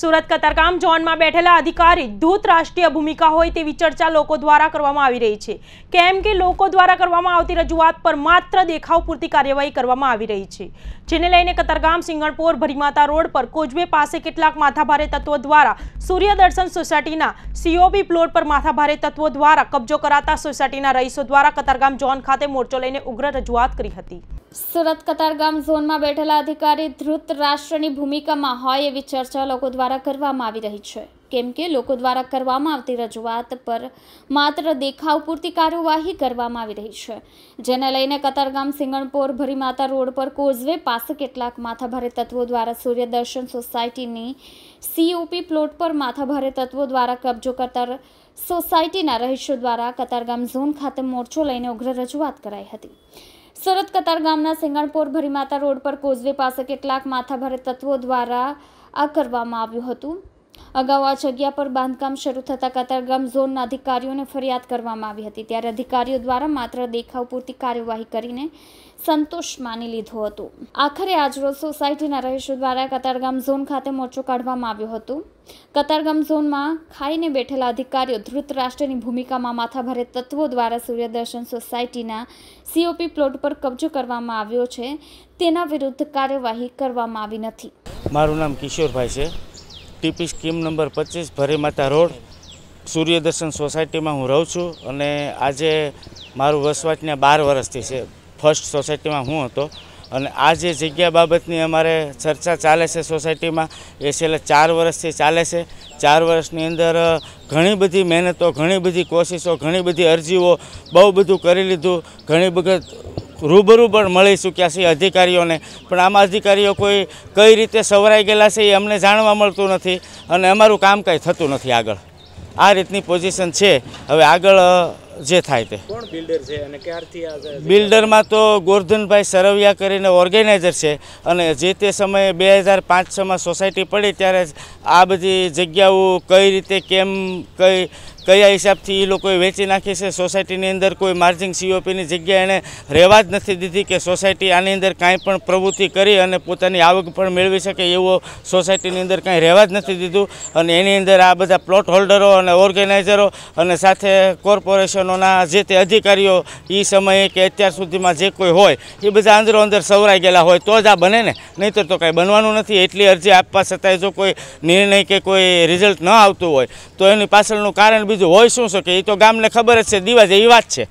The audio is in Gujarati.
સુરત કતારકામ ઝોનમાં બેઠેલા અધિકારી ધૂત રાષ્ટ્રીય ભૂમિકા હોય તેવી ચર્ચા લોકો દ્વારા કરવામાં આવી રહી છે કેમ કે લોકો દ્વારા કરવામાં આવતી રજૂઆત પર માત્ર દેખાવ પૂરતી કાર્યવાહી કરવામાં આવી રહી છે જેને લઈને કતારગામ સિંગણપોર ભરીમાતા રોડ પર કોજવે પાસે કેટલાક માથાભારે તત્વો દ્વારા સૂર્ય દર્શન સોસાયટીના સીઓબી પ્લોટ પર માથાભારે તત્વો દ્વારા કબજો કરાતા સોસાયટીના રહીશો દ્વારા કતારગામ ઝોન ખાતે મોરચો લઈને ઉગ્ર રજૂઆત કરી હતી સુરત કતારગામ ઝોનમાં બેઠેલા અધિકારી ધૃત રાષ્ટ્રની ભૂમિકામાં હોય એવી ચર્ચા લોકો દ્વારા કરવામાં આવી રહી છે કેમ કે લોકો દ્વારા કરવામાં આવતી રજૂઆત પર માત્ર દેખાવ પૂરતી કાર્યવાહી કરવામાં આવી રહી છે જેને લઈને કતારગામ સિંગણપોર ભરીમાતા રોડ પર કોઝવે પાસે કેટલાક માથાભારે તત્વો દ્વારા સૂર્યદર્શન સોસાયટીની સીઓપી પ્લોટ પર માથાભારે તત્વો દ્વારા કબજો કરતા સોસાયટીના રહીશો દ્વારા કતારગામ ઝોન ખાતે મોરચો લઈને ઉગ્ર રજૂઆત કરાઈ હતી સુરત કતાર ગામના સિંગણપોર ભરીમાતા રોડ પર કોઝવે પાસે કેટલાક માથાભારે તત્વો દ્વારા આ કરવામાં આવ્યું હતું અગાઉ આ જગ્યા પર બાંધકામ શરૂ થતાં કતારગામ ઝોનના અધિકારીઓને ફરિયાદ કરવામાં આવી હતી ત્યારે અધિકારીઓ દ્વારા માત્ર દેખાવ પૂરતી કાર્યવાહી કરીને સંતોષ માની લીધો હતો આખરે આજરોજ સોસાયટીના રહીશો દ્વારા કતારગામ ઝોન ખાતે મોરચો કાઢવામાં આવ્યો હતો કતારગામ ઝોનમાં ખાઈને બેઠેલા અધિકારીઓ ધૃત રાષ્ટ્રની ભૂમિકામાં માથાભારે તત્વો દ્વારા સૂર્યદર્શન સોસાયટીના સીઓપી પ્લોટ પર કબજો કરવામાં આવ્યો છે તેના વિરુદ્ધ કાર્યવાહી કરવામાં આવી નથી મારું નામ કિશોરભાઈ છે ટીપી સ્કીમ નંબર પચીસ ભરેમાતા રોડ સૂર્યદર્શન સોસાયટીમાં હું રહું છું અને આજે મારું વસવાટને બાર વર્ષથી છે ફર્સ્ટ સોસાયટીમાં હું હતો અને આ જે જગ્યા બાબતની અમારે ચર્ચા ચાલે છે સોસાયટીમાં એ છેલ્લા ચાર વર્ષથી ચાલે છે ચાર વર્ષની અંદર ઘણી બધી મહેનતો ઘણી બધી કોશિશો ઘણી બધી અરજીઓ બહુ બધું કરી લીધું ઘણી વખત રૂબરૂ પણ મળી ચૂક્યા છીએ અધિકારીઓને પણ આમાં અધિકારીઓ કોઈ કઈ રીતે સવરાઈ ગયેલા છે એ અમને જાણવા મળતું નથી અને અમારું કામ કાંઈ થતું નથી આગળ આ રીતની પોઝિશન છે હવે આગળ જે થાય તે બિલ્ડરમાં તો ગોરધનભાઈ સરવિયા કરીને ઓર્ગેનાઇઝર છે અને જે તે સમયે બે હજાર પાંચ છમાં સોસાયટી પડી ત્યારે આ બધી જગ્યાઓ કઈ રીતે કેમ કઈ કયા હિસાબથી એ લોકોએ વેચી નાખી છે સોસાયટીની અંદર કોઈ માર્જિંગ સીઓપીની જગ્યા એણે રહેવા જ નથી દીધી કે સોસાયટી આની અંદર કાંઈ પણ પ્રવૃત્તિ કરી અને પોતાની આવક પણ મેળવી શકે એવો સોસાયટીની અંદર કાંઈ રહેવા જ નથી દીધું અને એની અંદર આ બધા પ્લોટ હોલ્ડરો અને ઓર્ગેનાઇઝરો અને સાથે કોર્પોરેશનોના જે તે અધિકારીઓ એ સમયે કે અત્યાર સુધીમાં જે કોઈ હોય એ બધા અંદરો અંદર સવરાઈ ગયેલા હોય તો જ આ બને ને નહીંતર તો કાંઈ બનવાનું નથી એટલી અરજી આપવા છતાંય જો કોઈ નિર્ણય કે કોઈ રિઝલ્ટ ન આવતું હોય તો એની પાછળનું કારણ બીજું હોય શું છે કે એ તો ગામને ખબર જ છે દીવા જેવી વાત છે